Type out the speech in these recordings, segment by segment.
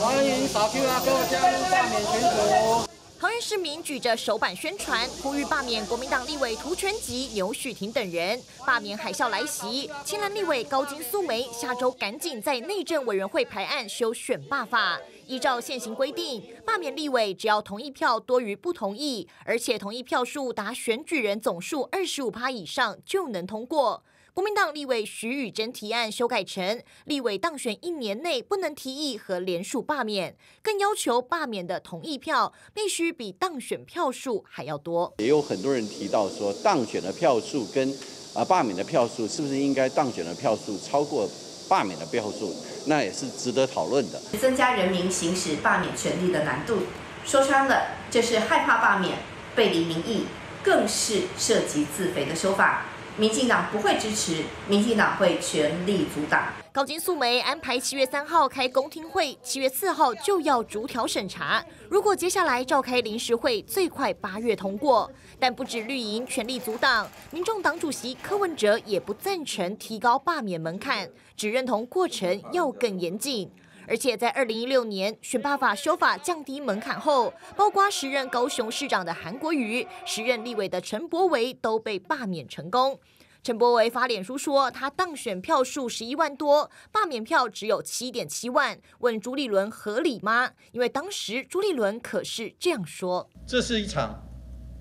欢迎小邱阿哥加入罢免全国。桃园市民举着手板宣传，呼吁罢免国民党立委涂全吉、牛许婷等人。罢免海啸来袭，青蓝立委高金素梅下周赶紧在内政委员会排案修选罢法。依照现行规定，罢免立委只要同意票多于不同意，而且同意票数达选举人总数二十五趴以上，就能通过。国民党立委徐宇贞提案修改成，立委当选一年内不能提议和连署罢免，更要求罢免的同意票必须比当选票数还要多。也有很多人提到说，当选的票数跟啊罢免的票数是不是应该当选的票数超过罢免的票数，那也是值得讨论的。增加人民行使罢免权利的难度，说穿了就是害怕罢免背离民意，更是涉及自肥的修法。民进党不会支持，民进党会全力阻挡。高金素梅安排七月三号开公听会，七月四号就要逐条审查。如果接下来召开临时会，最快八月通过。但不止绿营全力阻挡，民众党主席柯文哲也不赞成提高罢免门槛，只认同过程要更严谨。而且在二零一六年选罢法修法降低门槛后，包括时任高雄市长的韩国瑜、时任立委的陈柏惟都被罢免成功。陈柏惟发脸书说，他当选票数十一万多，罢免票只有七点七万，问朱立伦合理吗？因为当时朱立伦可是这样说：“这是一场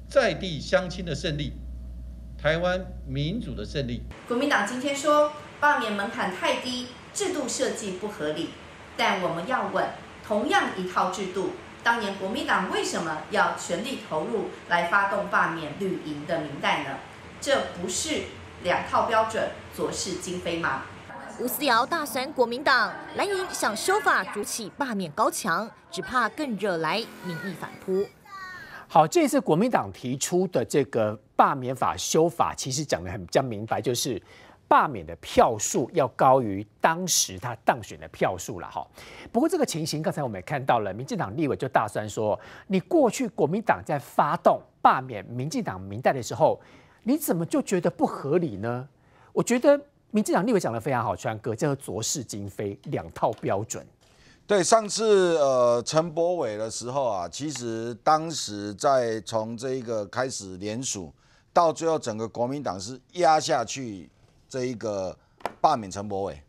在地相亲的胜利，台湾民主的胜利。”国民党今天说，罢免门槛太低，制度设计不合理。但我们要问，同样一套制度，当年国民党为什么要全力投入来发动罢免绿营的名单呢？这不是两套标准，左是今非吗？吴思瑶大选国民党蓝营想修法主起罢免高墙，只怕更惹来民意反扑。好，这次国民党提出的这个罢免法修法，其实讲的很明白，就是。罢免的票数要高于当时他当选的票数了哈。不过这个情形，刚才我们也看到了，民进党立委就大声说：“你过去国民党在发动罢免民进党民代的时候，你怎么就觉得不合理呢？”我觉得民进党立委讲的非常好，川哥叫做“浊世今非两套标准。对，上次呃陈柏伟的时候啊，其实当时在从这个开始联署到最后，整个国民党是压下去。这一个罢免陈柏伟，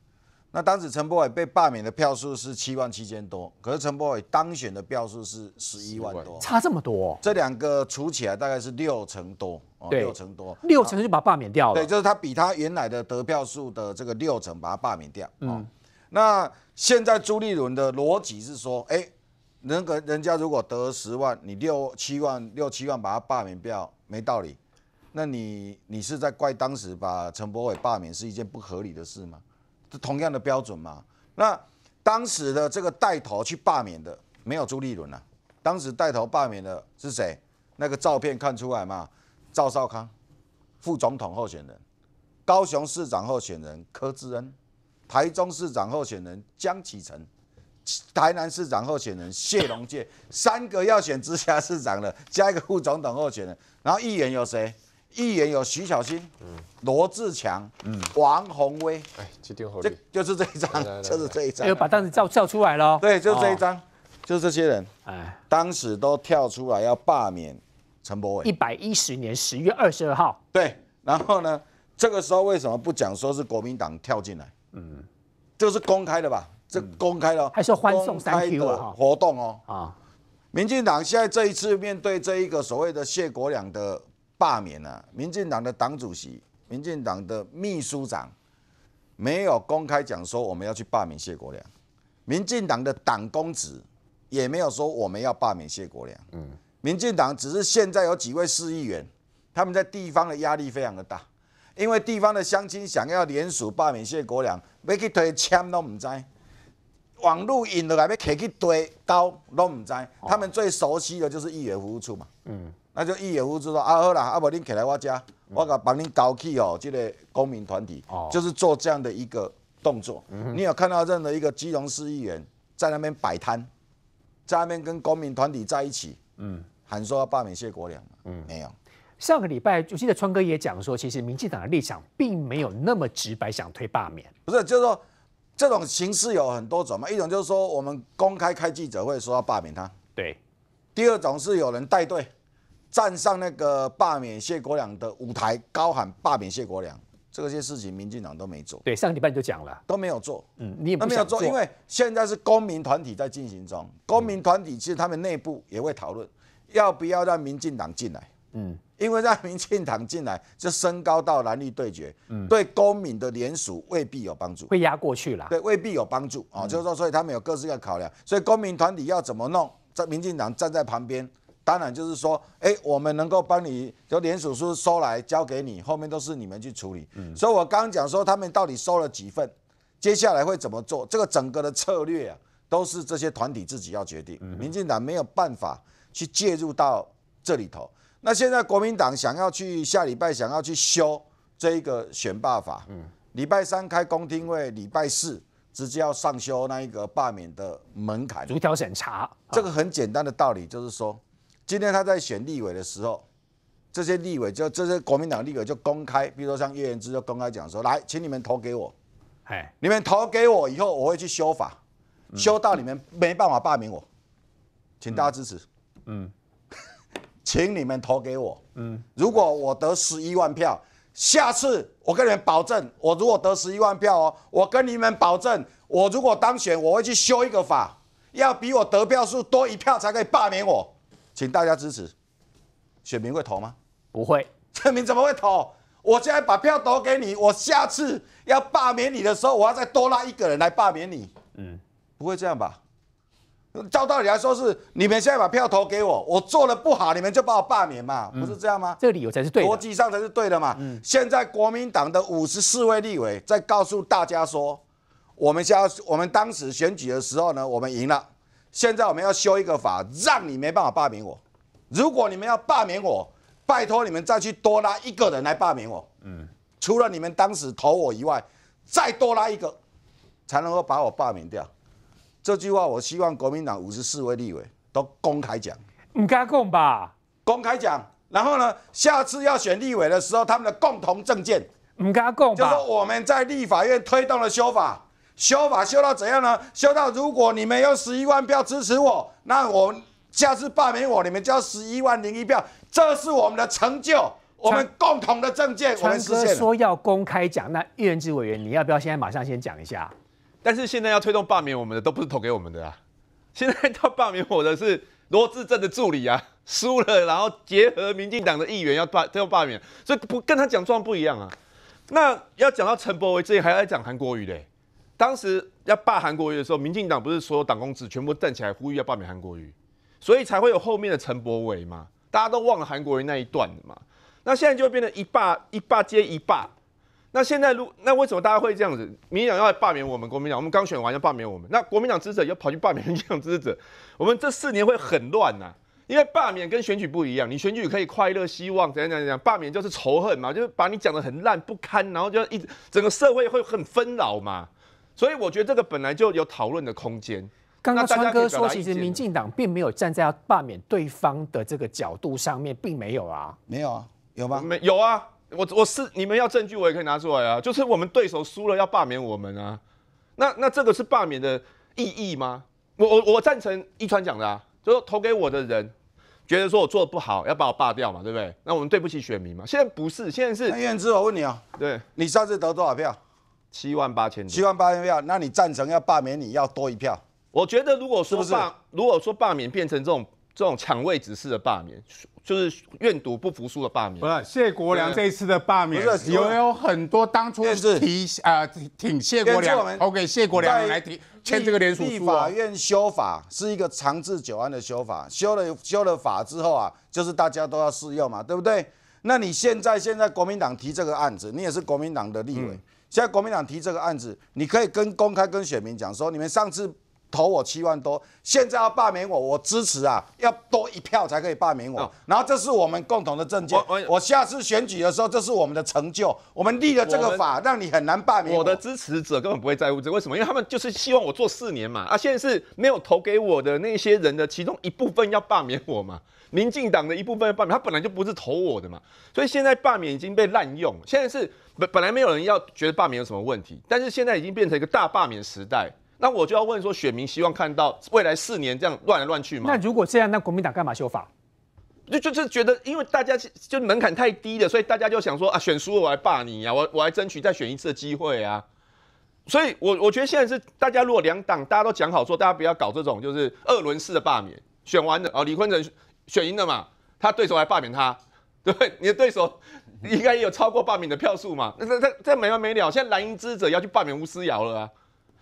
那当时陈柏伟被罢免的票数是七万七千多，可是陈柏伟当选的票数是十一万多，差这么多，这两个除起来大概是六成多，哦、六成多，六成就把他罢免掉了，对，就是他比他原来的得票数的这个六成把他罢免掉，嗯，那现在朱立伦的逻辑是说，哎，人个人家如果得十万，你六七万六七万把他罢免掉，没道理。那你你是在怪当时把陈博伟罢免是一件不合理的事吗？这同样的标准嘛。那当时的这个带头去罢免的没有朱立伦啊，当时带头罢免的是谁？那个照片看出来嘛？赵少康，副总统候选人，高雄市长候选人柯志恩，台中市长候选人江启臣，台南市长候选人谢龙介，三个要选直辖市市长的，加一个副总统候选人，然后议员有谁？议员有徐小新，嗯，罗志强，嗯，王宏威，哎，就就是这一张，就是这一张，又把当时叫叫出来了，对，就是这一张，就是这些人，哎，当时都跳出来要罢免陈伯伟，一百一十年十月二十二号，对，然后呢，这个时候为什么不讲说是国民党跳进来，嗯，就是公开的吧，这公开了，还是欢送三 Q 了活动哦，啊，民进党现在这一次面对这一个所谓的谢国良的。罢免啊、民进党的党主席、民进党的秘书长没有公开讲说我们要去罢免谢国良，民进党的党公子也没有说我们要罢免谢国良。嗯，民进党只是现在有几位市议员，他们在地方的压力非常的大，因为地方的乡亲想要联署罢免谢国良，要去推签都唔知，网路引落来要去推刀都唔知，他们最熟悉的就是议员服务处嘛。嗯。那就一眼胡知说啊，好啦，阿伯，你起来我家，我个帮您搞起哦。这个公民团体就是做这样的一个动作。你有看到任何一个基隆市议员在那边摆摊，在那边跟公民团体在一起？嗯，喊说要罢免谢国良嗯，没有。上个礼拜我记得川哥也讲说，其实民进党的立场并没有那么直白，想推罢免。不是，就是说这种形式有很多种嘛。一种就是说我们公开开记者会说要罢免他。对。第二种是有人带队。站上那个罢免谢国良的舞台，高喊罢免谢国良。这些事情民进党都没做。对，上个礼拜就讲了，都没有做。嗯，你也没有做，因为现在是公民团体在进行中。公民团体其实他们内部也会讨论，要不要让民进党进来？嗯，因为让民进党进来就升高到蓝绿对决，对公民的联署未必有帮助，会压过去了。对，未必有帮助啊，就是说，所以他们有各自的考量。所以公民团体要怎么弄？在民进党站在旁边。当然，就是说，哎，我们能够帮你就联署书收来交给你，后面都是你们去处理。嗯，所以我刚刚讲说，他们到底收了几份，接下来会怎么做？这个整个的策略啊，都是这些团体自己要决定。嗯，民进党没有办法去介入到这里头。那现在国民党想要去下礼拜想要去修这一个选罢法，嗯，礼拜三开工庭会，礼拜四直接要上修那一个罢免的门槛，逐条审查。这个很简单的道理就是说。今天他在选立委的时候，这些立委就这些国民党立委就公开，比如说像叶延之就公开讲说：“来，请你们投给我，哎，你们投给我以后，我会去修法，修到你们没办法罢免我，请大家支持，嗯，请你们投给我，嗯，如果我得十一万票，下次我跟你们保证，我如果得十一万票哦，我跟你们保证，我如果当选，我会去修一个法，要比我得票数多一票才可以罢免我。”请大家支持，选民会投吗？不会，这民怎么会投？我现在把票投给你，我下次要罢免你的时候，我要再多拉一个人来罢免你。嗯，不会这样吧？照道理来说是，你们现在把票投给我，我做的不好，你们就把我罢免嘛，不是这样吗？这个理由才是对的，逻辑上才是对的嘛。现在国民党的五十四位立委在告诉大家说，我们在我们当时选举的时候呢，我们赢了。现在我们要修一个法，让你没办法罢免我。如果你们要罢免我，拜托你们再去多拉一个人来罢免我。嗯，除了你们当时投我以外，再多拉一个，才能够把我罢免掉。这句话，我希望国民党五十四位立委都公开讲。唔敢讲吧？公开讲。然后呢，下次要选立委的时候，他们的共同政见。唔敢讲。就说我们在立法院推动了修法。修法修到怎样呢？修到如果你们有十一万票支持我，那我下次罢免我，你们交十一万零一票，这是我们的成就，我们共同的政见，我们实现说要公开讲，那议人之委员你要不要现在马上先讲一下？但是现在要推动罢免我们的都不是投给我们的啊，现在要罢免我的是罗志正的助理啊，输了，然后结合民进党的议员要罢要罢免，所以不跟他讲状不一样啊。那要讲到陈柏维，这里还要讲韩国语的。当时要罢韩国瑜的时候，民进党不是所有党工子全部站起来呼吁要罢免韩国瑜，所以才会有后面的陈柏伟嘛。大家都忘了韩国瑜那一段嘛。那现在就变成一罢一罢接一罢。那现在如那为什么大家会这样子？民进党要来罢免我们国民党，我们刚选完要罢免我们，那国民党支持者又跑去罢免民进党支持者，我们这四年会很乱呐。因为罢免跟选举不一样，你选举可以快乐、希望，怎样怎样怎样。罢免就是仇恨嘛，就是把你讲得很烂不堪，然后就一整个社会会很纷扰嘛。所以我觉得这个本来就有讨论的空间。刚刚川哥说，其实民进党并没有站在要罢免对方的这个角度上面，并没有啊？没有啊？有吗？没有啊！我我是你们要证据，我也可以拿出来啊。就是我们对手输了要罢免我们啊，那那这个是罢免的意义吗？我我我赞成一川讲的啊，就是投给我的人觉得说我做的不好，要把我罢掉嘛，对不对？那我们对不起选民嘛？现在不是，现在是。燕之，我问你啊，对你上次得多少票？七万八千七万八千票，那你赞成要罢免你要多一票。我觉得如果说罢如果说罢免变成这种这种抢位置式的罢免，就是愿赌不服输的罢免。不是谢国良这一次的罢免，有有很多当初提啊挺谢国良 OK，谢国良来提签这个联署书立法院修法是一个长治久安的修法，修了修了法之后啊，就是大家都要适用嘛，对不对？那你现在现在国民党提这个案子，你也是国民党的立委。现在国民党提这个案子，你可以跟公开跟选民讲说，你们上次。投我七万多，现在要罢免我，我支持啊，要多一票才可以罢免我。然后这是我们共同的证件，我我下次选举的时候，这是我们的成就，我们立了这个法，让你很难罢免。我的支持者根本不会在乎这，为什么？因为他们就是希望我做四年嘛。啊，现在是没有投给我的那些人的其中一部分要罢免我嘛，民进党的一部分要罢免，他本来就不是投我的嘛，所以现在罢免已经被滥用。现在是本本来没有人要觉得罢免有什么问题，但是现在已经变成一个大罢免时代。那我就要问说，选民希望看到未来四年这样乱来乱去吗？那如果这样，那国民党干嘛修法？就就是觉得，因为大家就门槛太低了，所以大家就想说啊，选输了我来罢你呀，我我来争取再选一次的机会啊。所以，我我觉得现在是大家如果两党大家都讲好说，大家不要搞这种就是二轮式的罢免，选完了哦，李坤城选赢了嘛，他对手还罢免他，对你的对手应该也有超过罢免的票数嘛？那这这没完没了，现在蓝营支持者要去罢免吴思瑶了啊。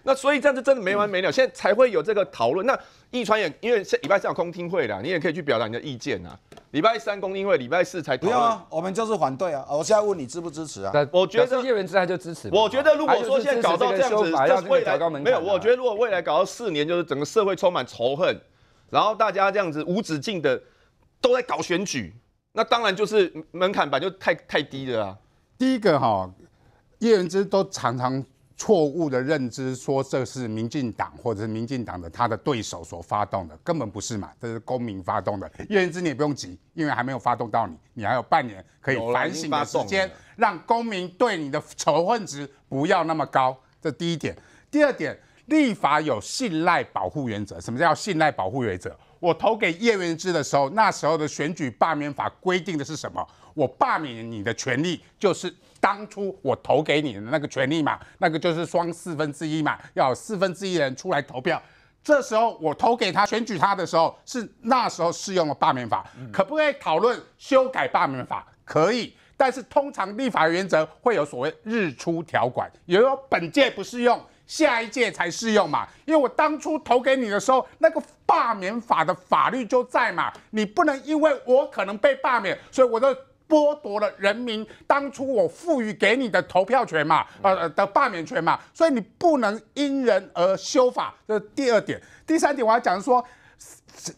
那所以这样子真的没完没了，现在才会有这个讨论。那易川也因为礼拜三有公听会的，你也可以去表达你的意见啊。礼拜三公听会，礼拜四才不用啊。我们就是反对啊。我现在问你支不支持啊？我觉得叶文之他就支持。我觉得如果说现在搞到这样子，要未来高没有？我觉得如果未来搞到四年，就是整个社会充满仇恨，然后大家这样子无止境的都在搞选举，那当然就是门槛版就太太低了啊。第一个哈，叶文之都常常。错误的认知，说这是民进党或者是民进党的他的对手所发动的，根本不是嘛，这是公民发动的。叶源之，你也不用急，因为还没有发动到你，你还有半年可以反省的时间，让公民对你的仇恨值不要那么高。这第一点，第二点，立法有信赖保护原则。什么叫信赖保护原则？我投给叶元之的时候，那时候的选举罢免法规定的是什么？我罢免你的权利就是。当初我投给你的那个权利嘛，那个就是双四分之一嘛，要四分之一人出来投票。这时候我投给他选举他的时候，是那时候适用了罢免法，可不可以讨论修改罢免法？可以，但是通常立法原则会有所谓日出条款，也就是本届不适用，下一届才适用嘛。因为我当初投给你的时候，那个罢免法的法律就在嘛，你不能因为我可能被罢免，所以我的。剥夺了人民当初我赋予给你的投票权嘛，呃的罢免权嘛，所以你不能因人而修法。这第二点，第三点我要讲的说，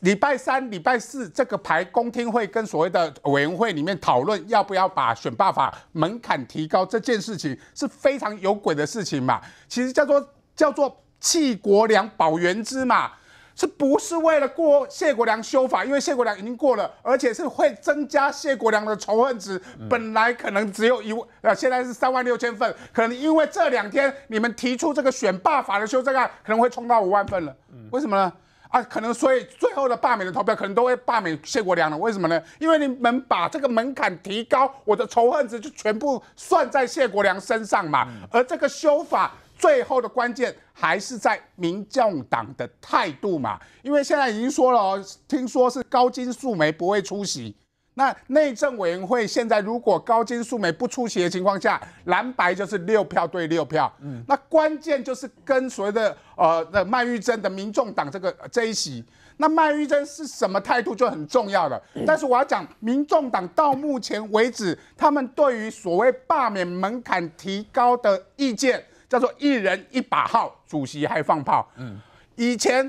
礼拜三、礼拜四这个排公听会跟所谓的委员会里面讨论要不要把选罢法门槛提高这件事情，是非常有鬼的事情嘛，其实叫做叫做弃国良保原之嘛。是不是为了过谢国梁修法？因为谢国梁已经过了，而且是会增加谢国梁的仇恨值。本来可能只有一万，呃，现在是三万六千份。可能因为这两天你们提出这个选罢法的修正案，可能会冲到五万份了。为什么呢？啊，可能所以最后的罢免的投票可能都会罢免谢国梁了。为什么呢？因为你们把这个门槛提高，我的仇恨值就全部算在谢国梁身上嘛。而这个修法。最后的关键还是在民众党的态度嘛，因为现在已经说了哦，听说是高金素梅不会出席。那内政委员会现在如果高金素梅不出席的情况下，蓝白就是六票对六票。嗯，那关键就是跟随的呃，麦玉珍的民众党这个这一席，那麦玉珍是什么态度就很重要了。但是我要讲，民众党到目前为止，他们对于所谓罢免门槛提高的意见。叫做一人一把号，主席还放炮。嗯，以前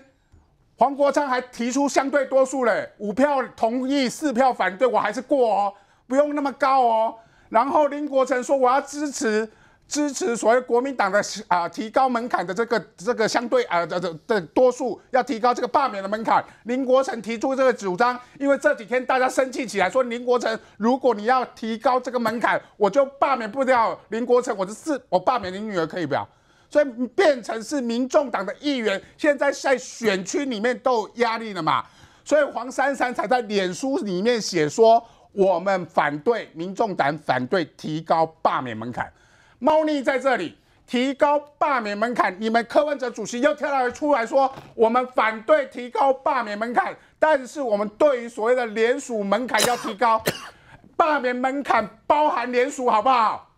黄国昌还提出相对多数嘞，五票同意，四票反对，我还是过哦，不用那么高哦。然后林国成说我要支持。支持所谓国民党的啊，提高门槛的这个这个相对啊的的的多数要提高这个罢免的门槛。林国成提出这个主张，因为这几天大家生气起来，说林国成，如果你要提高这个门槛，我就罢免不掉林国成，我是我罢免你女儿可以不？要，所以变成是民众党的议员现在在选区里面都有压力了嘛，所以黄珊珊才在脸书里面写说，我们反对民众党，反对提高罢免门槛。猫腻在这里，提高罢免门槛，你们柯文哲主席又跳出来出来说，我们反对提高罢免门槛，但是我们对于所谓的联署门槛要提高，罢免门槛包含联署，好不好？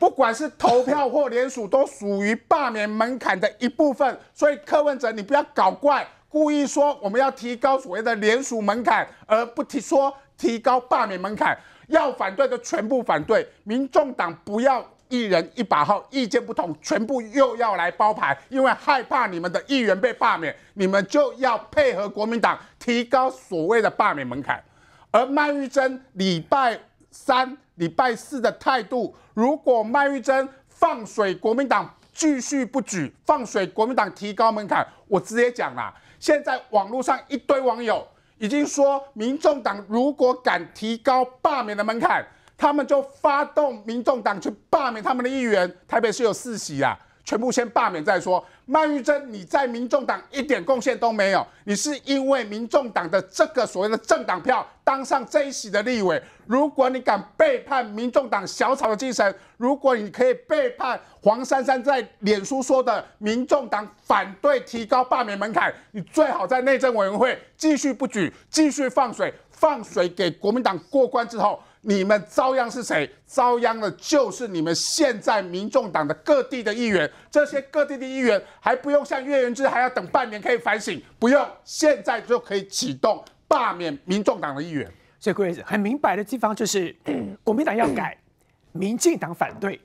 不管是投票或联署，都属于罢免门槛的一部分。所以柯文哲，你不要搞怪，故意说我们要提高所谓的联署门槛，而不提说提高罢免门槛，要反对的全部反对，民众党不要。一人一把号，意见不同，全部又要来包牌，因为害怕你们的议员被罢免，你们就要配合国民党提高所谓的罢免门槛。而麦玉珍礼拜三、礼拜四的态度，如果麦玉珍放水，国民党继续不举，放水，国民党提高门槛，我直接讲啦，现在网络上一堆网友已经说，民众党如果敢提高罢免的门槛。他们就发动民众党去罢免他们的议员。台北市有四席啊，全部先罢免再说。曼玉珍，你在民众党一点贡献都没有，你是因为民众党的这个所谓的政党票当上这一席的立委。如果你敢背叛民众党小草的精神，如果你可以背叛黄珊珊在脸书说的民众党反对提高罢免门槛，你最好在内政委员会继续不举，继续放水，放水给国民党过关之后。你们遭殃是谁？遭殃的就是你们现在民众党的各地的议员。这些各地的议员还不用像岳云芝，还要等半年可以反省，不用现在就可以启动罢免民众党的议员。所以，各位很明白的地方就是，国民党要改，民进党反对。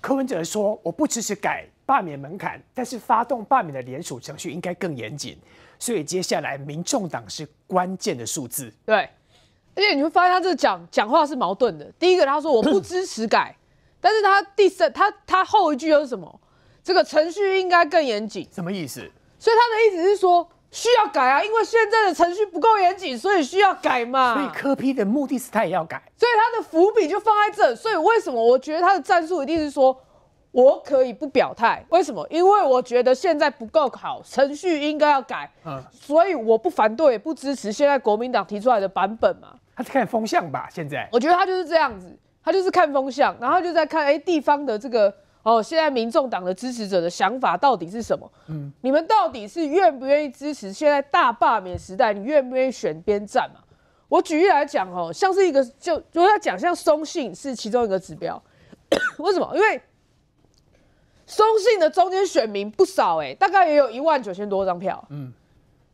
柯文哲说：“我不支持改罢免门槛，但是发动罢免的联署程序应该更严谨。”所以，接下来民众党是关键的数字。对。而且你会发现他这讲讲话是矛盾的。第一个他说我不支持改，但是他第三他他后一句又是什么？这个程序应该更严谨，什么意思？所以他的意思是说需要改啊，因为现在的程序不够严谨，所以需要改嘛。所以科批的目的是他也要改，所以他的伏笔就放在这。所以为什么我觉得他的战术一定是说我可以不表态？为什么？因为我觉得现在不够好，程序应该要改，嗯，所以我不反对，也不支持现在国民党提出来的版本嘛。他是看风向吧？现在我觉得他就是这样子，他就是看风向，然后就在看，哎，地方的这个哦，现在民众党的支持者的想法到底是什么？嗯，你们到底是愿不愿意支持？现在大罢免时代，你愿不愿意选边站嘛？我举例来讲哦，像是一个，就如果要讲，像松信是其中一个指标，为什么？因为松信的中间选民不少哎，大概也有一万九千多张票，嗯。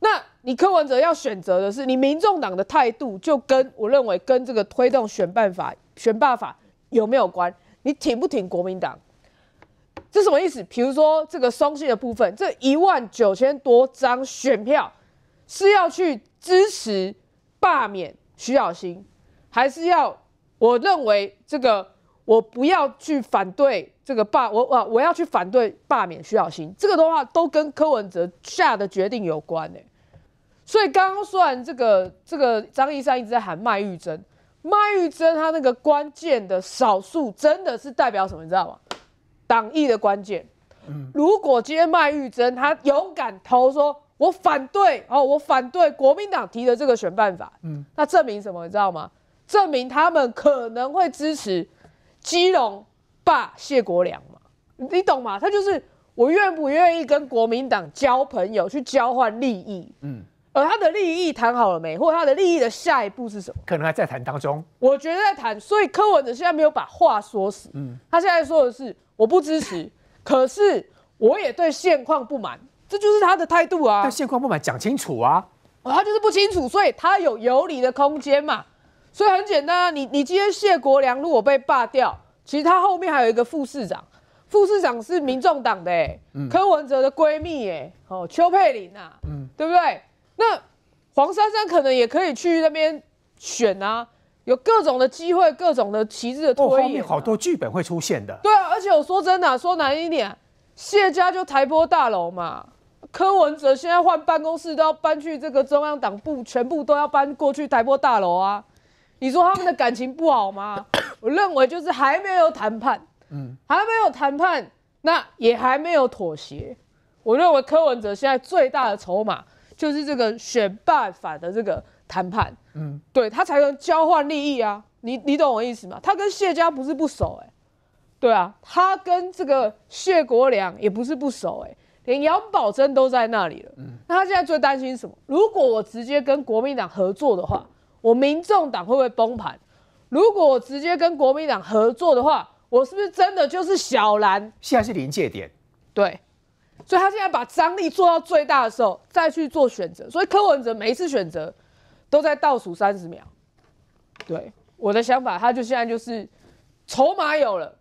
那你柯文哲要选择的是你民众党的态度，就跟我认为跟这个推动选办法、选罢法有没有关？你挺不挺国民党？这什么意思？比如说这个松信的部分，这一万九千多张选票是要去支持罢免徐小新，还是要我认为这个我不要去反对这个罢我啊，我要去反对罢免徐小新？这个的话都跟柯文哲下的决定有关呢。所以刚刚说完这个，这个张一山一直在喊麦玉珍，麦玉珍他那个关键的少数真的是代表什么？你知道吗？党意的关键。如果今天麦玉珍他勇敢投，说我反对哦，我反对国民党提的这个选办法。嗯，那证明什么？你知道吗？证明他们可能会支持基隆霸谢国良嘛？你懂吗？他就是我愿不愿意跟国民党交朋友去交换利益？嗯。而他的利益谈好了没？或他的利益的下一步是什么？可能还在谈当中。我觉得在谈，所以柯文哲现在没有把话说死。嗯，他现在说的是我不支持，可是我也对现况不满，这就是他的态度啊。对现况不满讲清楚啊，他就是不清楚，所以他有有理的空间嘛。所以很简单，你你今天谢国良如果被罢掉，其实他后面还有一个副市长，副市长是民众党的，柯文哲的闺蜜，哎，哦邱佩玲啊，嗯，对不对？那黄珊珊可能也可以去那边选啊，有各种的机会，各种的旗帜的推。我后面好多剧本会出现的。对啊，而且我说真的，说难一点，谢家就台波大楼嘛，柯文哲现在换办公室都要搬去这个中央党部，全部都要搬过去台波大楼啊。你说他们的感情不好吗？我认为就是还没有谈判，嗯，还没有谈判，那也还没有妥协。我认为柯文哲现在最大的筹码。就是这个《选霸法》的这个谈判，嗯，对他才能交换利益啊，你你懂我意思吗？他跟谢家不是不熟哎，对啊，他跟这个谢国良也不是不熟哎，连杨宝珍都在那里了，嗯，那他现在最担心什么？如果我直接跟国民党合作的话，我民众党会不会崩盘？如果我直接跟国民党合作的话，我是不是真的就是小蓝？现在是临界点，对。所以他现在把张力做到最大的时候，再去做选择。所以柯文哲每一次选择都在倒数三十秒。对我的想法，他就现在就是筹码有了，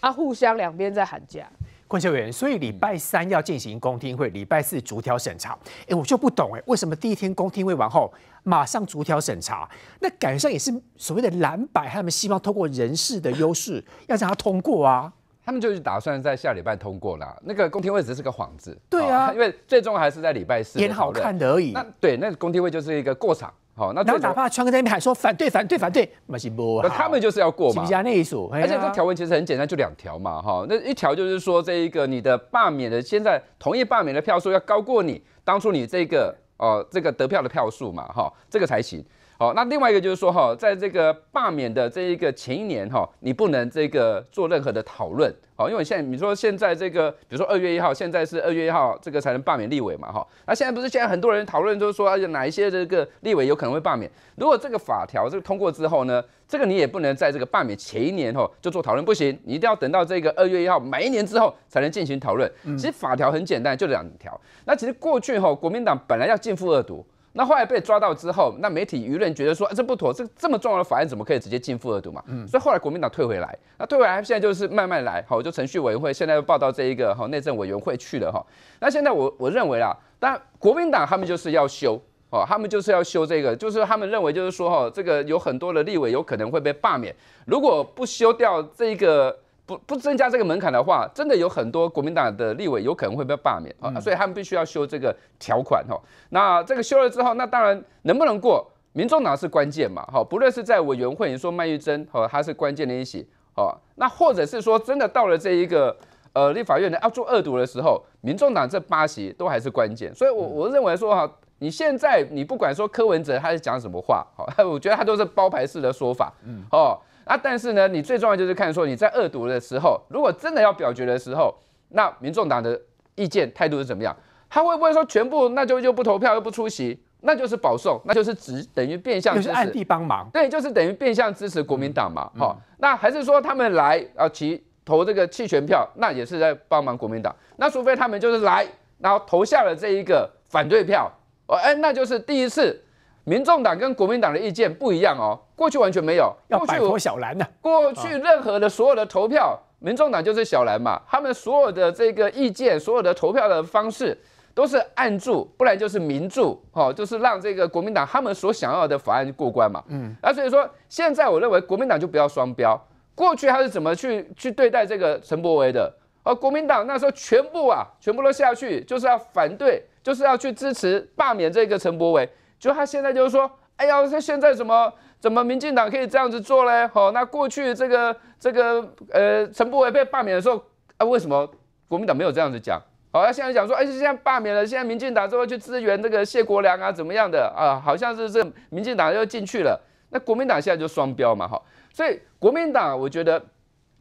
他互相两边在喊价。关秀维，所以礼拜三要进行公听会，礼拜四逐条审查。哎，我就不懂哎，为什么第一天公听会完后马上逐条审查？那感觉上也是所谓的蓝白，他们希望透过人事的优势要让他通过啊。他们就是打算在下礼拜通过了，那个公听会只是个幌子。对啊，因为最终还是在礼拜四演好看的而已。那对，那公听会就是一个过场。好，那然后哪怕川哥在那边喊说反对、反对、反对，马信波，那他们就是要过嘛。而且这条文其实很简单，就两条嘛哈。那一条就是说，这一个你的罢免的现在同意罢免的票数要高过你当初你这个呃这个得票的票数嘛哈，这个才行。好，那另外一个就是说，哈，在这个罢免的这一个前一年，哈，你不能这个做任何的讨论，好，因为现在你说现在这个，比如说二月一号，现在是二月一号，这个才能罢免立委嘛，哈，那现在不是现在很多人讨论就是说，哪一些这个立委有可能会罢免？如果这个法条这个通过之后呢，这个你也不能在这个罢免前一年哈就做讨论，不行，你一定要等到这个二月一号每一年之后才能进行讨论。其实法条很简单，就两条。那其实过去哈，国民党本来要进富二读。那后来被抓到之后，那媒体舆论觉得说，这不妥，这这么重要的法案怎么可以直接进复二读嘛？所以后来国民党退回来，那退回来现在就是慢慢来，好，就程序委员会现在又报到这一个哈内政委员会去了哈。那现在我我认为啊，但国民党他们就是要修，哦，他们就是要修这个，就是他们认为就是说哈，这个有很多的立委有可能会被罢免，如果不修掉这个。不不增加这个门槛的话，真的有很多国民党的立委有可能会被罢免啊，所以他们必须要修这个条款哈。那这个修了之后，那当然能不能过，民众党是关键嘛，好，不论是在委员会，你说麦玉珍哈，他是关键的一席，哦，那或者是说真的到了这一个呃立法院的要做恶赌的时候，民众党这八席都还是关键，所以，我我认为说哈，你现在你不管说柯文哲他是讲什么话，好，我觉得他都是包牌式的说法，嗯，哦。啊，但是呢，你最重要就是看说你在恶毒的时候，如果真的要表决的时候，那民众党的意见态度是怎么样？他会不会说全部那就又不投票又不出席，那就是保送，那就是只等于变相支持暗地帮忙？对，就是等于变相支持国民党嘛。好，那还是说他们来啊其投这个弃权票，那也是在帮忙国民党。那除非他们就是来然后投下了这一个反对票，哦，哎，那就是第一次。民众党跟国民党的意见不一样哦，过去完全没有。要摆脱小蓝呢？过去任何的所有的投票，民众党就是小蓝嘛。他们所有的这个意见，所有的投票的方式都是按住，不然就是民主，哦，就是让这个国民党他们所想要的法案过关嘛。嗯。啊，所以说现在我认为国民党就不要双标。过去他是怎么去去对待这个陈柏维的？而国民党那时候全部啊，全部都下去，就是要反对，就是要去支持罢免这个陈柏维。就他现在就是说，哎呀，他现在怎么怎么民进党可以这样子做嘞？好，那过去这个这个呃，陈布为被罢免的时候，啊，为什么国民党没有这样子讲？好，他现在讲说，哎，现在罢免了，现在民进党就后去支援这个谢国良啊，怎么样的啊？好像是这民进党又进去了，那国民党现在就双标嘛，哈。所以国民党，我觉得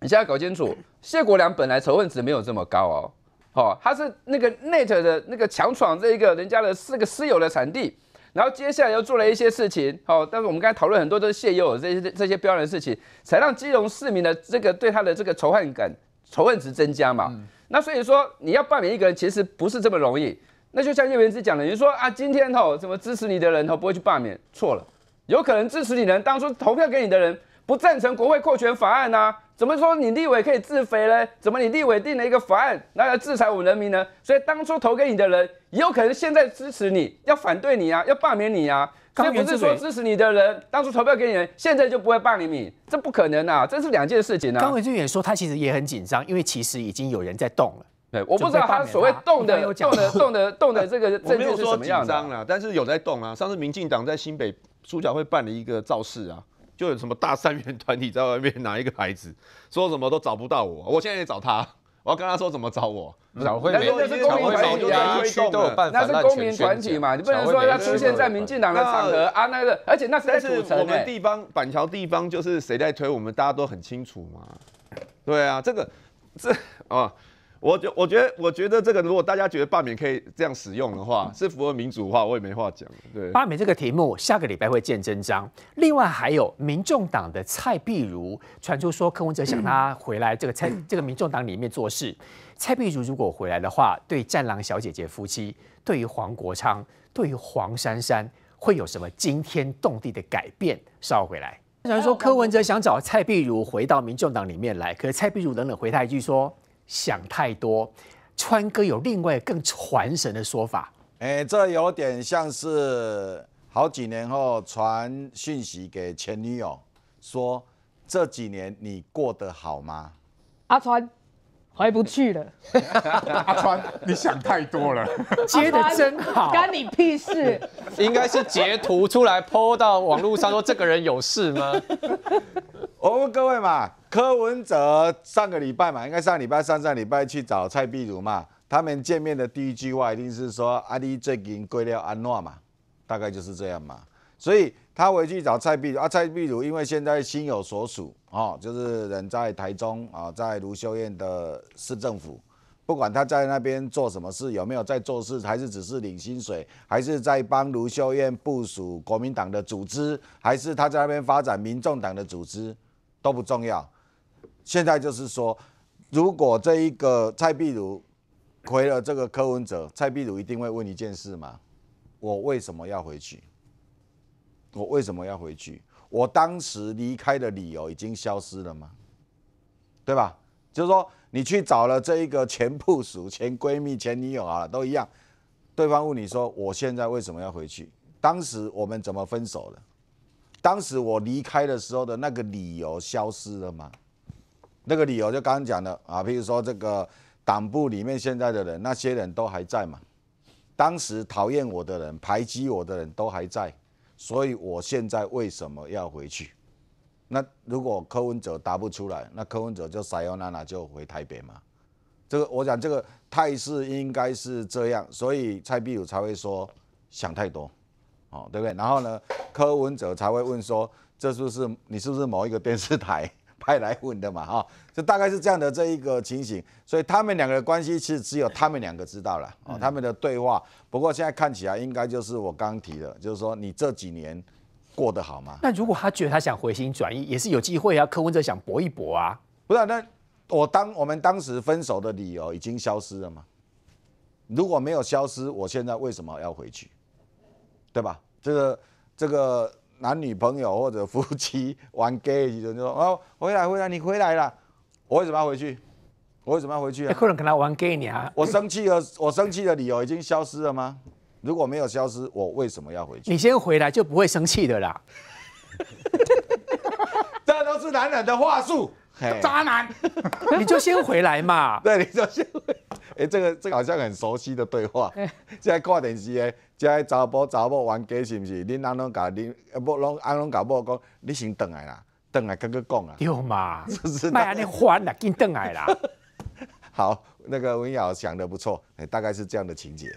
你现在搞清楚，谢国良本来仇恨值没有这么高哦，好，他是那个 net 的那个强闯这一个人家的四个私有的产地。然后接下来又做了一些事情，好，但是我们刚才讨论很多都是谢友这些这些标人的事情，才让基隆市民的这个对他的这个仇恨感、仇恨值增加嘛。那所以说你要罢免一个人，其实不是这么容易。那就像叶文之讲的，你说啊，今天哦，怎么支持你的人哦不会去罢免，错了，有可能支持你的人当初投票给你的人。不赞成国会扩权法案呐？怎么说你立委可以自肥呢？怎么你立委定了一个法案，那来制裁我人民呢？所以当初投给你的人，也有可能现在支持你要反对你啊，要罢免你啊。这不是说支持你的人当初投票给你，现在就不会罢免你，这不可能啊，这是两件事情呐。刚俊也说他其实也很紧张，因为其实已经有人在动了。对，我不知道他所谓动的、动的、动的、动的这个证据是什么样的。紧张了，但是有在动啊。上次民进党在新北苏澳会办了一个造势啊。就有什么大三元团体在外面拿一个牌子，说什么都找不到我。我现在也找他，我要跟他说怎么找我。小慧，那是公民团体，那是公民团体嘛，你不能说他出现在民进党的场合啊，那个而且那实在是我们地方板桥地方就是谁在推我们，大家都很清楚嘛。对啊，这个，这啊。我觉我觉得我觉得这个，如果大家觉得罢免可以这样使用的话，是符合民主化，我也没话讲。对罢免这个题目，下个礼拜会见真章。另外还有民众党的蔡碧如，传出说柯文哲想他 回来这个蔡这个民众党里面做事。蔡碧如如果回来的话，对战狼小姐姐夫妻，对于黄国昌，对于黄珊珊，会有什么惊天动地的改变？烧回来？虽然说柯文哲想找蔡碧如回到民众党里面来，可蔡碧如冷冷回他一句说。想太多，川哥有另外更传神的说法，哎，这有点像是好几年后传讯息给前女友，说这几年你过得好吗？阿川。回不去了，阿川，你想太多了。接的真好，干你屁事。应该是截图出来 PO 到网络上，说这个人有事吗？我问各位嘛，柯文哲上个礼拜嘛，应该上礼拜、上上礼拜去找蔡碧如嘛，他们见面的第一句话一定是说阿弟最近贵了安诺嘛，大概就是这样嘛。所以他回去找蔡壁如啊，蔡壁如因为现在心有所属啊，就是人在台中啊，在卢修燕的市政府，不管他在那边做什么事，有没有在做事，还是只是领薪水，还是在帮卢修燕部署国民党的组织，还是他在那边发展民众党的组织，都不重要。现在就是说，如果这一个蔡壁如回了这个柯文哲，蔡壁如一定会问一件事嘛，我为什么要回去？我为什么要回去？我当时离开的理由已经消失了吗？对吧？就是说，你去找了这一个前部署、前闺蜜、前女友啊，都一样。对方问你说：“我现在为什么要回去？当时我们怎么分手的？当时我离开的时候的那个理由消失了吗？”那个理由就刚刚讲的啊，比如说这个党部里面现在的人，那些人都还在嘛？当时讨厌我的人、排挤我的人都还在。所以我现在为什么要回去？那如果柯文哲答不出来，那柯文哲就塞欧娜娜就回台北嘛？这个我讲这个态势应该是这样，所以蔡壁如才会说想太多，哦，对不对？然后呢，柯文哲才会问说，这是不是你是不是某一个电视台？派来混的嘛，哈，就大概是这样的这一个情形，所以他们两个的关系其实只有他们两个知道了，哦，他们的对话。不过现在看起来，应该就是我刚提的，就是说你这几年过得好吗？那如果他觉得他想回心转意，也是有机会啊。柯文哲想搏一搏啊。不是，那我当我们当时分手的理由已经消失了吗？如果没有消失，我现在为什么要回去？对吧？这个，这个。男女朋友或者夫妻玩 g a 时候，就说哦 回来回来你回来了，我为什么要回去？我为什么要回去啊？可能跟他玩 g a y 你啊？我生气了，我生气的理由已经消失了吗？如果没有消失，我为什么要回去？你先回来就不会生气的啦。这都是男人的话术，渣男，你就先回来嘛。对，你就先。回哎，这个这好像很熟悉的对话。现在挂点视耶。即个查甫查某冤家是毋是？恁阿龙家，恁要拢阿龙家，要讲你先转来啦，转来再去讲啊。对嘛？是卖安尼慌啦，紧转来啦。好，那个文瑶讲的不错，哎、大概是这样的情节。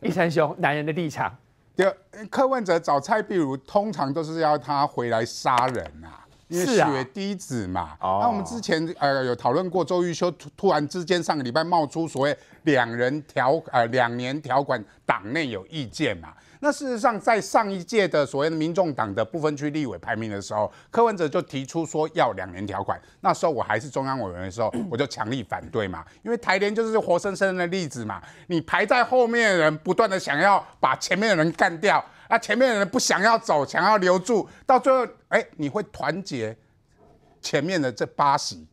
一三兄，男人的立场。对，柯问泽找蔡碧如，通常都是要他回来杀人啊。因为血滴子嘛，那我们之前呃有讨论过，周玉修突突然之间上个礼拜冒出所谓两人调呃两年条款，党内有意见嘛？那事实上在上一届的所谓民众党的部分区立委排名的时候，柯文哲就提出说要两年条款，那时候我还是中央委员的时候，我就强力反对嘛，因为台联就是活生生的例子嘛，你排在后面的人不断的想要把前面的人干掉。他前面的人不想要走，想要留住，到最后，哎，你会团结前面的这八席，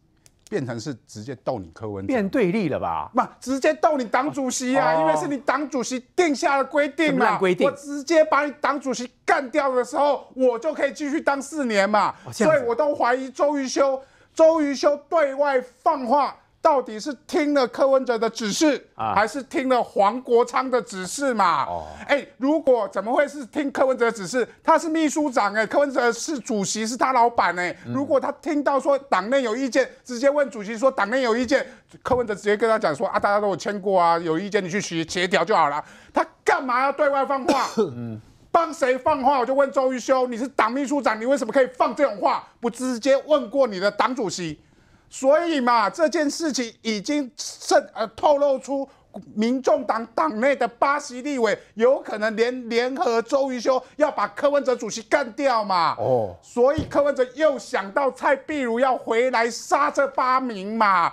变成是直接斗你柯文哲，变对立了吧？不，直接斗你党主席啊，因为是你党主席定下的规定嘛，规定，我直接把你党主席干掉的时候，我就可以继续当四年嘛，所以我都怀疑周瑜修，周瑜修对外放话。到底是听了柯文哲的指示，还是听了黄国昌的指示嘛？哦，哎，如果怎么会是听柯文哲指示？他是秘书长，哎，柯文哲是主席，是他老板，哎，如果他听到说党内有意见，直接问主席说党内有意见，柯文哲直接跟他讲说啊，大家都有签过啊，有意见你去协协调就好了。他干嘛要对外放话？嗯，帮谁放话？我就问周瑜修，你是党秘书长，你为什么可以放这种话？不直接问过你的党主席？所以嘛，这件事情已经渗呃透露出民众党党内的巴西立委有可能联联合周瑜修要把柯文哲主席干掉嘛。哦，所以柯文哲又想到蔡碧如要回来杀这八名嘛。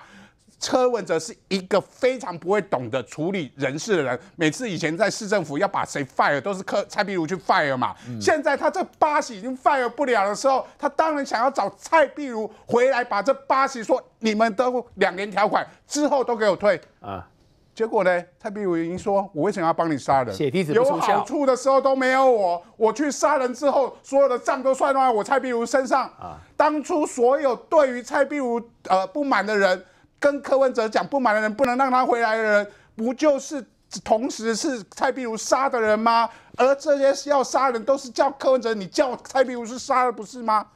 车文哲是一个非常不会懂得处理人事的人。每次以前在市政府要把谁 fire 都是柯蔡碧如去 fire 嘛。现在他这八席已经 fire 不了的时候，他当然想要找蔡碧如回来，把这八席说你们都两年条款之后都给我退啊。结果呢，蔡碧如已经说，我为什么要帮你杀人？有好处的时候都没有我，我去杀人之后，所有的账都算到我蔡碧如身上啊。当初所有对于蔡碧如呃不满的人。跟柯文哲讲不满的人，不能让他回来的人，不就是同时是蔡碧如杀的人吗？而这些要杀人，都是叫柯文哲，你叫蔡碧如是杀的，不是吗？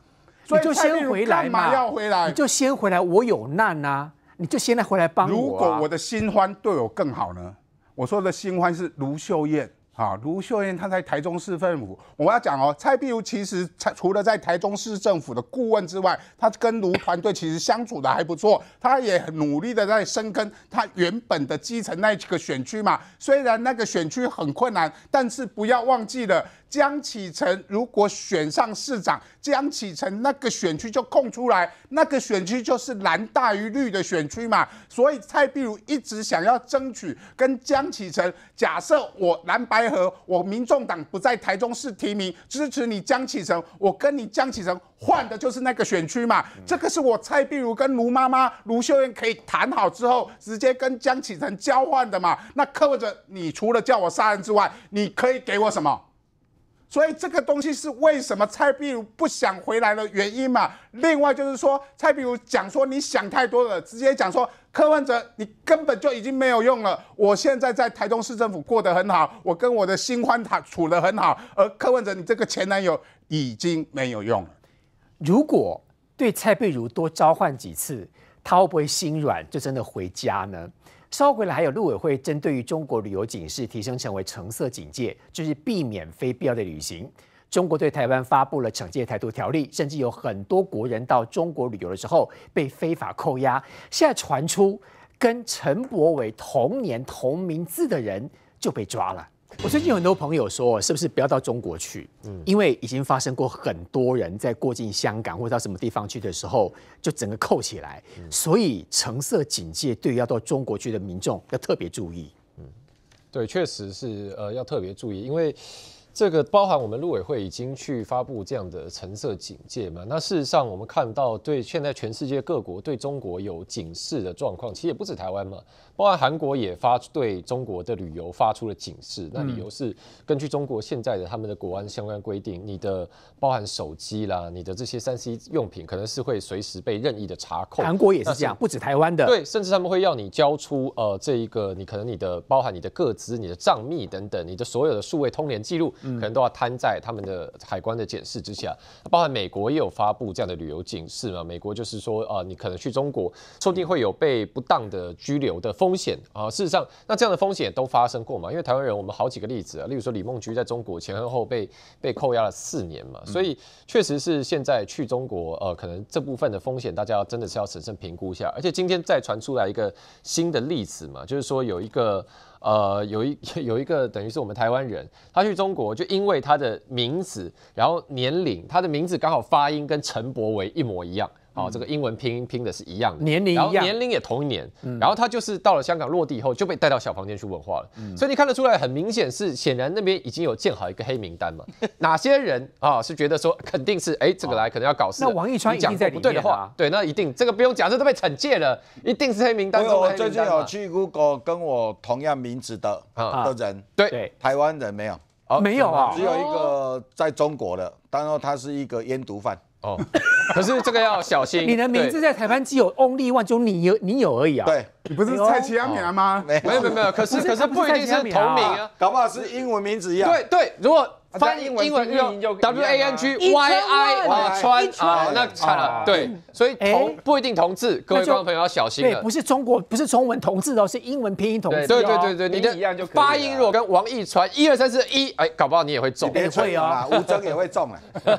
所以就先回来嘛要回来？你就先回来，我有难啊！你就先在回来帮我。如果我的新欢对我更好呢？我说的新欢是卢秀燕。啊，卢秀燕她在台中市政府，我要讲哦，蔡碧如其实除除了在台中市政府的顾问之外，她跟卢团队其实相处的还不错，她也很努力的在深耕她原本的基层那几个选区嘛，虽然那个选区很困难，但是不要忘记了。江启澄如果选上市长，江启澄那个选区就空出来，那个选区就是蓝大于绿的选区嘛。所以蔡壁如一直想要争取跟江启澄。假设我蓝白河，我民众党不在台中市提名支持你江启澄，我跟你江启澄换的就是那个选区嘛。这个是我蔡壁如跟卢妈妈卢秀燕可以谈好之后，直接跟江启澄交换的嘛。那柯文哲，你除了叫我杀人之外，你可以给我什么？所以这个东西是为什么蔡碧如不想回来的原因嘛？另外就是说蔡碧如讲说你想太多了，直接讲说柯文哲你根本就已经没有用了。我现在在台东市政府过得很好，我跟我的新欢他处得很好，而柯文哲你这个前男友已经没有用了。如果对蔡碧如多召唤几次，他会不会心软就真的回家呢？捎回来还有，陆委会针对于中国旅游警示提升成为橙色警戒，就是避免非必要的旅行。中国对台湾发布了惩戒台独条例，甚至有很多国人到中国旅游的时候被非法扣押。现在传出跟陈柏伟同年同名字的人就被抓了。我最近有很多朋友说，是不是不要到中国去？嗯，因为已经发生过很多人在过境香港或者到什么地方去的时候，就整个扣起来。所以橙色警戒，对于要到中国去的民众要特别注意。嗯，对，确实是，呃，要特别注意，因为。这个包含我们陆委会已经去发布这样的橙色警戒嘛？那事实上，我们看到对现在全世界各国对中国有警示的状况，其实也不止台湾嘛。包含韩国也发对中国的旅游发出了警示。那理由是根据中国现在的他们的国安相关规定，你的包含手机啦，你的这些三 C 用品，可能是会随时被任意的查扣。韩国也是这样，不止台湾的。对，甚至他们会要你交出呃这一个你可能你的包含你的个资、你的账密等等，你的所有的数位通联记录。可能都要摊在他们的海关的检视之下，包括美国也有发布这样的旅游警示嘛？美国就是说，呃，你可能去中国，说不定会有被不当的拘留的风险啊。事实上，那这样的风险都发生过嘛？因为台湾人，我们好几个例子啊，例如说李梦菊在中国前前后后被被扣押了四年嘛，所以确实是现在去中国，呃，可能这部分的风险大家真的是要审慎评估一下。而且今天再传出来一个新的例子嘛，就是说有一个。呃，有一 有一个等于是我们台湾人，他去中国就因为他的名字，然后年龄，他的名字刚好发音跟陈伯维一模一样。哦，这个英文拼音拼的是一样的年龄，一样，年龄也同一年，然后他就是到了香港落地以后就被带到小房间去问话了。所以你看得出来，很明显是显然那边已经有建好一个黑名单嘛，哪些人啊是觉得说肯定是哎这个来可能要搞事，那王一川讲的不对的话，对，那一定这个不用讲，这都被惩戒了，一定是黑名单。我最近有去 Google 跟我同样名字的啊的人，对，台湾人没有，没有啊，只有一个在中国的，当然他是一个烟毒贩哦。可是这个要小心，你的名字在台湾既有 Only One，就你有你有而已啊。对，你不是蔡其阳吗？没有没有没有，可是可是不一定是同名啊，搞不好是英文名字一样。对对，如果。翻英文用 W A N G Y I 啊川啊，那惨了。对，所以同不一定同字，各位观众朋友要小心不是中国，不是中文同字哦，是英文拼音同字。对对对对，你的发音如果跟王一川一二三四一，哎，搞不好你也会中。会啊，吴征也会中哎。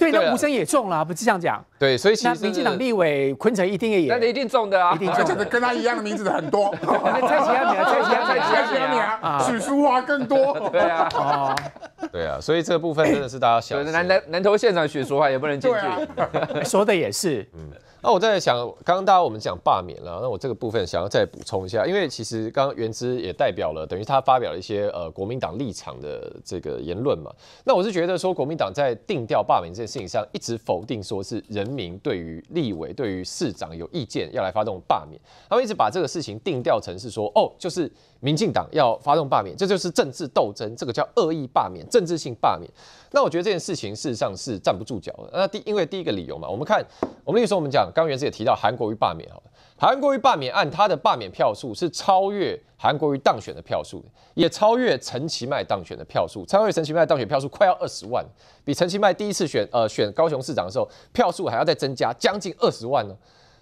对，那吴征也中了，不是这样讲。对，所以其实民进党立委昆城一定也，那一定中的啊，一定中，跟他一样的名字的很多。再讲你啊，再讲再讲你啊，许书华更多。对啊，好。对啊，所以这部分真的是大家想南南南投县长学说话也不能进去，说的也是，嗯。那我在想，刚刚大家我们讲罢免了，那我这个部分想要再补充一下，因为其实刚原之也代表了，等于他发表了一些呃国民党立场的这个言论嘛。那我是觉得说，国民党在定调罢免这件事情上，一直否定说是人民对于立委、对于市长有意见要来发动罢免，他们一直把这个事情定调成是说，哦，就是民进党要发动罢免，这就是政治斗争，这个叫恶意罢免、政治性罢免。那我觉得这件事情事实上是站不住脚的。那第，因为第一个理由嘛，我们看，我们那时候我们讲，刚原子也提到韩国瑜罢免，好了，韩国瑜罢免，按他的罢免票数是超越韩国瑜当选的票数，也超越陈其迈当选的票数。超越陈其迈当选票数快要二十万，比陈其迈第一次选，呃，选高雄市长的时候票数还要再增加将近二十万呢。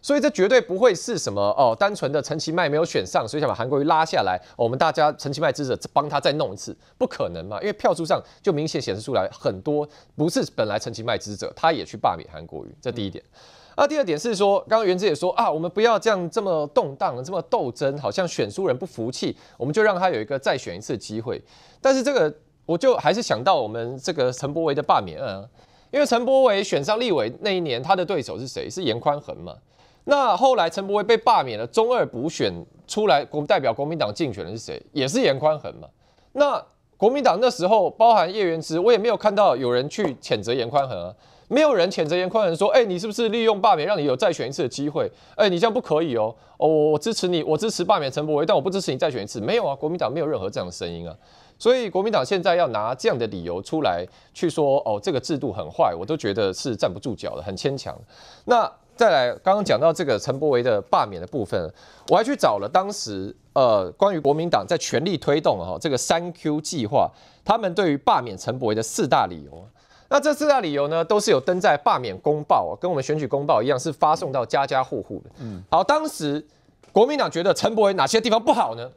所以这绝对不会是什么哦，单纯的陈其迈没有选上，所以想把韩国瑜拉下来。我们大家陈其迈支持者帮他再弄一次，不可能嘛？因为票数上就明显显示出来，很多不是本来陈其迈支持者，他也去罢免韩国瑜。这第一点。那第二点是说，刚刚原子也说啊，我们不要这样这么动荡，这么斗争，好像选书人不服气，我们就让他有一个再选一次机会。但是这个我就还是想到我们这个陈柏维的罢免案，因为陈柏惟选上立委那一年，他的对手是谁？是严宽恒嘛？那后来陈伯伟被罢免了，中二补选出来，国代表国民党竞选的是谁？也是严宽衡嘛。那国民党那时候包含叶元之，我也没有看到有人去谴责严宽衡啊，没有人谴责严宽衡说：“哎，你是不是利用罢免让你有再选一次的机会？哎，你这样不可以哦。”哦，我支持你，我支持罢免陈伯伟，但我不支持你再选一次。没有啊，国民党没有任何这样的声音啊。所以国民党现在要拿这样的理由出来去说：“哦，这个制度很坏。”我都觉得是站不住脚的，很牵强。那。再来，刚刚讲到这个陈伯维的罢免的部分，我还去找了当时呃关于国民党在全力推动哈这个三 Q 计划，他们对于罢免陈伯维的四大理由。那这四大理由呢，都是有登在罢免公报，跟我们选举公报一样，是发送到家家户户的。嗯，好，当时国民党觉得陈伯维哪些地方不好呢？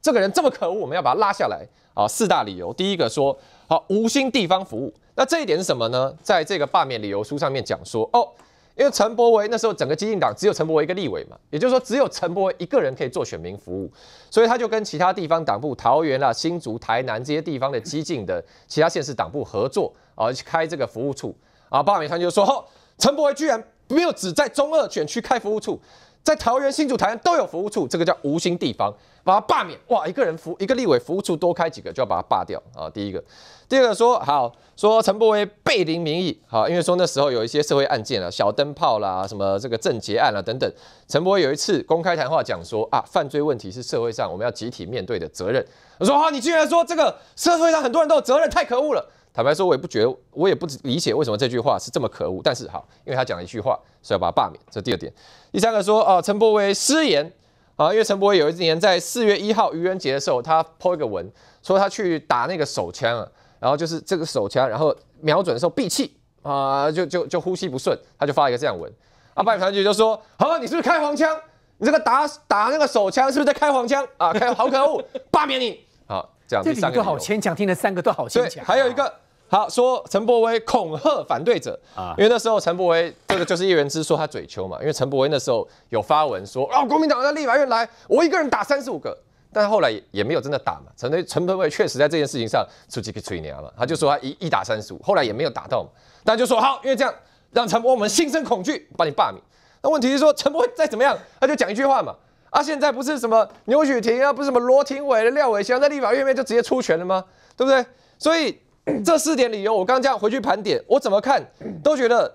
这个人这么可恶，我们要把他拉下来啊！四大理由，第一个说好无心地方服务，那这一点是什么呢？在这个罢免理由书上面讲说哦。因为陈柏维那时候整个激进党只有陈柏维一个立委嘛，也就是说只有陈柏维一个人可以做选民服务，所以他就跟其他地方党部，桃园啦、新竹、台南这些地方的激进的其他县市党部合作，而开这个服务处。啊，报导员就说，陈柏维居然没有只在中二选区开服务处。在桃园、新竹、台南都有服务处，这个叫无心地方，把它罢免。哇，一个人服一个立委服务处多开几个，就要把它罢掉啊！第一个，第二个说好说陈柏威背离民意，好，因为说那时候有一些社会案件啊，小灯泡啦，什么这个政结案啦等等。陈柏威有一次公开谈话讲说啊，犯罪问题是社会上我们要集体面对的责任。我说啊，你居然说这个社会上很多人都有责任，太可恶了。坦白说，我也不觉得，我也不理解为什么这句话是这么可恶。但是好，因为他讲了一句话，所以要把他罢免，这第二点。第三个说，哦，陈柏威失言啊，因为陈柏威有一年在四月一号愚人节的时候，他 po 一个文，说他去打那个手枪啊，然后就是这个手枪，然后瞄准的时候闭气啊，就就就呼吸不顺，他就发了一个这样文。啊，办免团局就说，好，你是不是开黄腔？你这个打打那个手枪是不是在开黄腔啊？开好可恶，罢免你，好。这三个好牵强，听了三个都好牵强。还有一个好说，陈伯威恐吓反对者啊，因为那时候陈伯威这个就是叶源之说他嘴球嘛，因为陈伯威那时候有发文说啊，国民党在立法院来，我一个人打三十五个，但是后来也没有真的打嘛。陈陈伯威确实在这件事情上出几个嘴娘嘛，他就说他一一打三十五，后来也没有打到嘛，那就说好，因为这样让陈伯我们心生恐惧，把你罢免。那问题是说陈伯威再怎么样，他就讲一句话嘛。啊，现在不是什么牛雪婷啊，不是什么罗廷伟、廖伟翔在立法院面就直接出拳了吗？对不对？所以这四点理由，我刚这样回去盘点，我怎么看都觉得，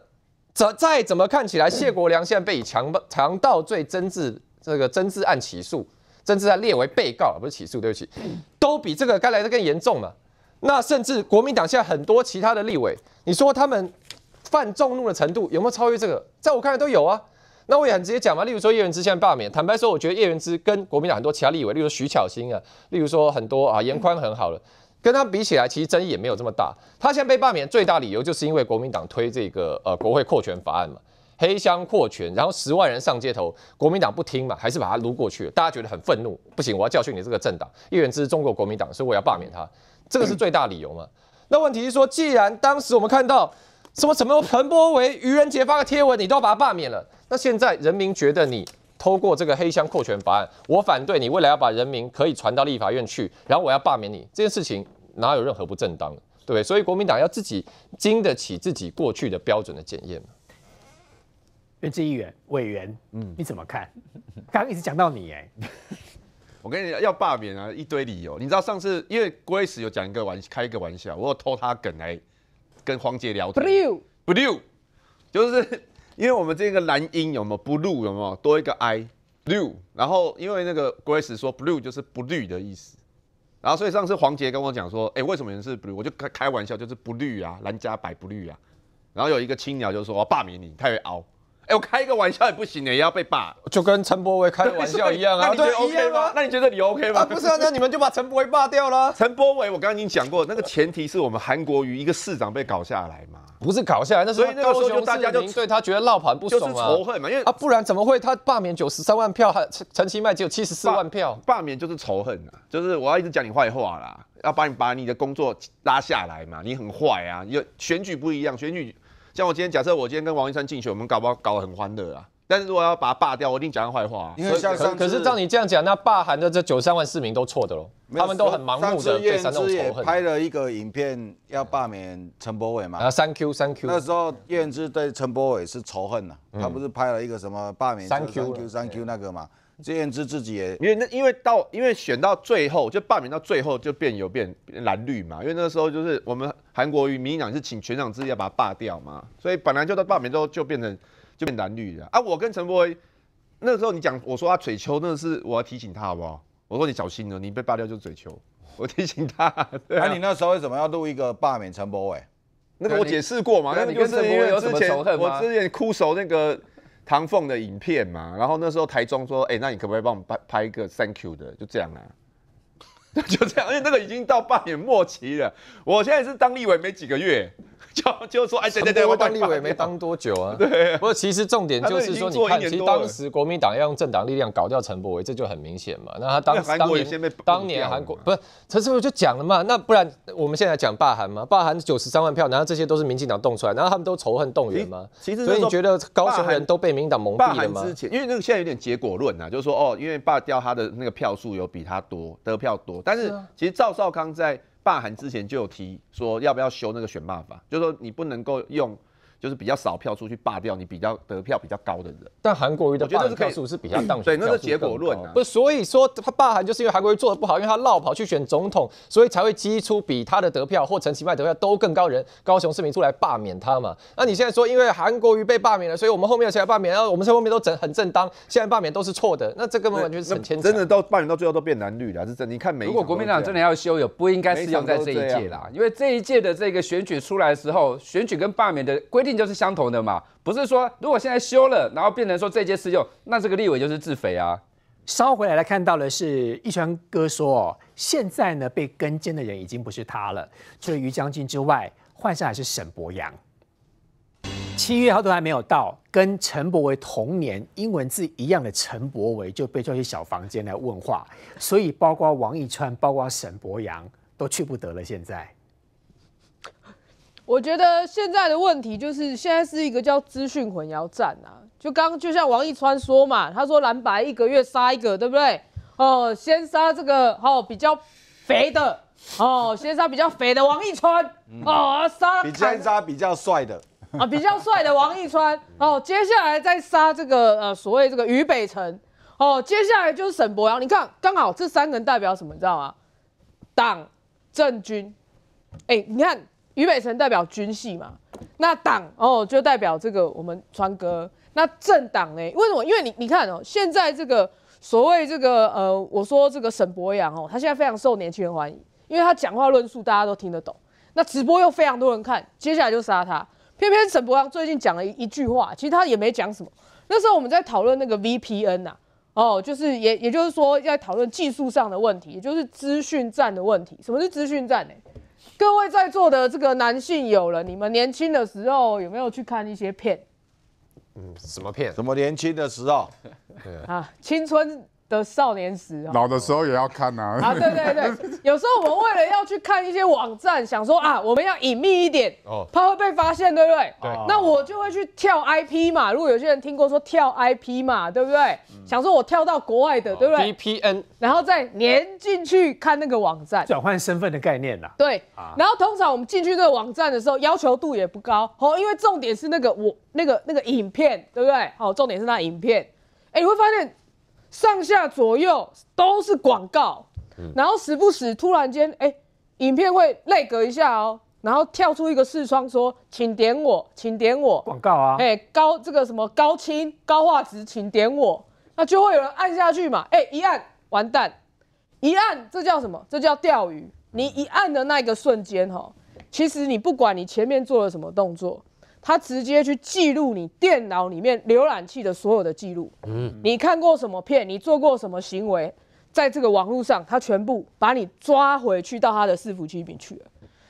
怎再怎么看起来，谢国良现在被以强强盗罪、争治这个争治案起诉，甚至在列为被告，不是起诉，对不起，都比这个该来的更严重了。那甚至国民党现在很多其他的立委，你说他们犯众怒的程度有没有超越这个？在我看来都有啊。那我也很直接讲嘛，例如说叶源之现在罢免，坦白说，我觉得叶源之跟国民党很多其他立委，例如徐巧芯啊，例如说很多啊严宽很好了，跟他比起来，其实争议也没有这么大。他现在被罢免最大理由就是因为国民党推这个呃国会扩权法案嘛，黑箱扩权，然后十万人上街头，国民党不听嘛，还是把他撸过去了，大家觉得很愤怒，不行，我要教训你这个政党，叶源之中国国民党，所以我要罢免他，这个是最大理由嘛？那问题是说，既然当时我们看到。什么什么彭博维愚人节发个贴文，你都把他罢免了。那现在人民觉得你透过这个黑箱扩权法案，我反对你未来要把人民可以传到立法院去，然后我要罢免你这件事情，哪有任何不正当的？对，所以国民党要自己经得起自己过去的标准的检验。袁志议员委员，嗯，你怎么看？刚一直讲到你哎，我跟你要罢免啊，一堆理由。你知道上次因为 Grace 有讲一个玩开一个玩笑，我有偷他梗哎。跟黄杰聊，blue blue，就是因为我们这个蓝音有没有 blue 有没有多一个 i blue，然后因为那个 Grace 说 blue 就是不绿的意思，然后所以上次黄杰跟我讲说，哎，为什么是 blue？我就开开玩笑，就是不绿啊，蓝加白不绿啊，然后有一个青鸟就说要罢免你，太会熬。哎，我开一个玩笑也不行的，也要被罢，就跟陈柏伟开个玩笑一样啊。那你觉得 OK 吗？那你觉得你 OK 吗？啊，不是啊，那你们就把陈柏伟霸掉了。陈柏伟，我刚刚已经讲过，那个前提是我们韩国瑜一个市长被搞下来嘛，不是搞下来，那时候大家就对他觉得落盘不爽嘛，就是仇恨嘛，因为啊，不然怎么会他罢免九十三万票，陈陈其迈只有七十四万票？罢免就是仇恨啊，就是我要一直讲你坏话啦，要把你把你的工作拉下来嘛，你很坏啊，有选举不一样，选举。像我今天假设我今天跟王医生竞选，我们搞不好搞得很欢乐啊？但是如果要把他罢掉，我一定讲他坏话啊。因为可可是照你这样讲，那罢韩的这九三万市民都错的喽，他们都很盲目的被煽动仇恨。也拍了一个影片要罢免陈柏伟嘛？啊，三 Q 三 Q 那时候燕之对陈柏伟是仇恨了，他不是拍了一个什么罢免三 Q 三 Q 那个嘛？自言之自己也，因为那因为到因为选到最后就罢免到最后就变有变蓝绿嘛，因为那个时候就是我们韩国瑜民进党是请全场力要把他罢掉嘛，所以本来就到罢免之后就变成就变蓝绿了啊！我跟陈柏威那时候你讲我说他嘴球，那是我要提醒他好不好？我说你小心了，你被罢掉就是嘴球，我提醒他。那你那时候为什么要录一个罢免陈柏威？那个我解释过嘛？那你跟陈柏伟有什么仇恨吗？我之前哭手那个。唐凤的影片嘛，然后那时候台中说，哎，那你可不可以帮我们拍拍一个 Thank you 的，就这样啦，就这样，而且那个已经到半年末期了，我现在是当立委没几个月。就就说哎，对对对，我当立委没当多久啊。对。不过其实重点就是说，你看，其实当时国民党要用政党力量搞掉陈柏维，这就很明显嘛。那他当当年韩国不是陈世福就讲了嘛？那不然我们现在讲罢韩嘛？罢韩九十三万票，难道这些都是民进党动出来？然后他们都仇恨动员吗？所以你觉得高雄人都被民党蒙蔽了吗？之前，因为那个现在有点结果论呐，就是说哦，因为罢掉他的那个票数有比他多得票多，但是其实赵少康在。罢韩之前就有提说，要不要修那个选罢法，就是说你不能够用。就是比较少票出去罢掉你比较得票比较高的人，但韩国瑜的我觉得是票数是比较当对，那是结果论啊，不所以说他罢韩就是因为韩国瑜做的不好，因为他绕跑去选总统，所以才会激出比他的得票或陈其迈得票都更高人，高雄市民出来罢免他嘛。那你现在说因为韩国瑜被罢免了，所以我们后面谁来罢免，然后我们后面都整很正当，现在罢免都是错的，那这根本完全是很牵扯。真的到罢免到最后都变蓝绿了，是真。你看，如果国民党真的要修，有不应该是用在这一届啦，因为这一届的这个选举出来的时候，选举跟罢免的规。定就是相同的嘛，不是说如果现在修了，然后变成说这件事又，那这个立委就是自肥啊。稍回来来看到的是，一川哥说，现在呢被跟监的人已经不是他了，除了于将军之外，换上还是沈博阳。七月号都还没有到，跟陈博维同年英文字一样的陈博维就被叫去小房间来问话，所以包括王一川，包括沈博阳都去不得了。现在。我觉得现在的问题就是，现在是一个叫资讯混淆战啊。就刚就像王一川说嘛，他说蓝白一个月杀一个，对不对？哦，先杀这个哦比较肥的哦，先杀比较肥的王一川哦，杀。比杀比较帅的啊，比较帅的王一川哦，接下来再杀这个呃所谓这个于北辰哦，接下来就是沈博洋。你看刚好这三人代表什么，知道吗？党、政、军。哎，你看。俞北辰代表军系嘛，那党哦就代表这个我们川哥，那政党呢？为什么？因为你你看哦，现在这个所谓这个呃，我说这个沈博阳哦，他现在非常受年轻人欢迎，因为他讲话论述大家都听得懂，那直播又非常多人看，接下来就杀他。偏偏沈博阳最近讲了一一句话，其实他也没讲什么。那时候我们在讨论那个 VPN 呐，哦，就是也也就是说在讨论技术上的问题，也就是资讯战的问题。什么是资讯战呢？各位在座的这个男性友了，你们年轻的时候有没有去看一些片？嗯，什么片？什么年轻的时候？啊，青春。的少年时，老的时候也要看呐。啊，对对对，有时候我们为了要去看一些网站，想说啊，我们要隐秘一点，哦，怕会被发现，对不对？对。那我就会去跳 IP 嘛。如果有些人听过说跳 IP 嘛，对不对？想说我跳到国外的，对不对？VPN，然后再连进去看那个网站，转换身份的概念啦。对。然后通常我们进去那个网站的时候，要求度也不高哦，因为重点是那个我那个那个影片，对不对？哦，重点是那影片。哎，你会发现。上下左右都是广告，然后时不时突然间，哎，影片会泪隔一下哦，然后跳出一个视窗说，请点我，请点我，广告啊，哎，高这个什么高清高画质，请点我，那就会有人按下去嘛，哎，一按完蛋，一按这叫什么？这叫钓鱼。你一按的那个瞬间哈，其实你不管你前面做了什么动作。他直接去记录你电脑里面浏览器的所有的记录，嗯，你看过什么片，你做过什么行为，在这个网络上，他全部把你抓回去到他的伺服器里面去了。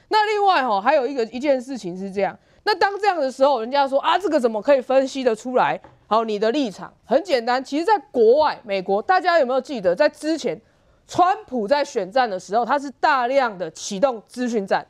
那另外哈，还有一个一件事情是这样，那当这样的时候，人家说啊，这个怎么可以分析得出来？好，你的立场很简单，其实，在国外，美国，大家有没有记得，在之前川普在选战的时候，他是大量的启动资讯战。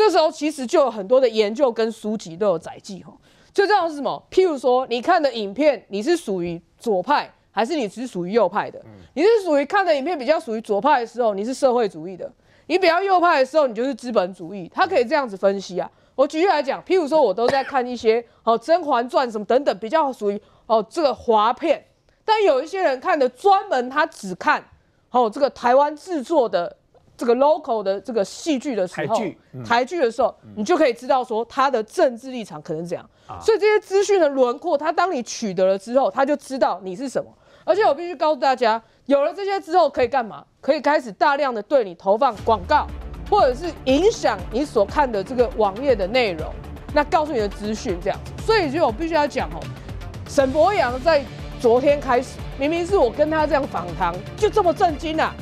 这时候其实就有很多的研究跟书籍都有载记哈，就这样是什么？譬如说你看的影片，你是属于左派还是你只是属于右派的？你是属于看的影片比较属于左派的时候，你是社会主义的；你比较右派的时候，你就是资本主义。他可以这样子分析啊。我举例来讲，譬如说我都在看一些哦《甄嬛传》什么等等，比较属于哦这个华片。但有一些人看的专门，他只看哦这个台湾制作的。这个 local 的这个戏剧的时候，台剧的时候，你就可以知道说他的政治立场可能是怎样。所以这些资讯的轮廓，他当你取得了之后，他就知道你是什么。而且我必须告诉大家，有了这些之后可以干嘛？可以开始大量的对你投放广告，或者是影响你所看的这个网页的内容，那告诉你的资讯这样。所以就我必须要讲哦，沈博阳在昨天开始，明明是我跟他这样访谈，就这么震惊呐，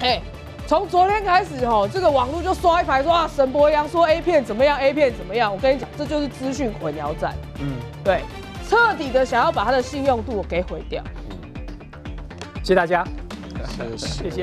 哎。从昨天开始，吼，这个网络就刷一排，说啊，沈博阳说 A 片怎么样？A 片怎么样？我跟你讲，这就是资讯混淆战。嗯，对，彻底的想要把他的信用度给毁掉。嗯，谢谢大家，谢谢。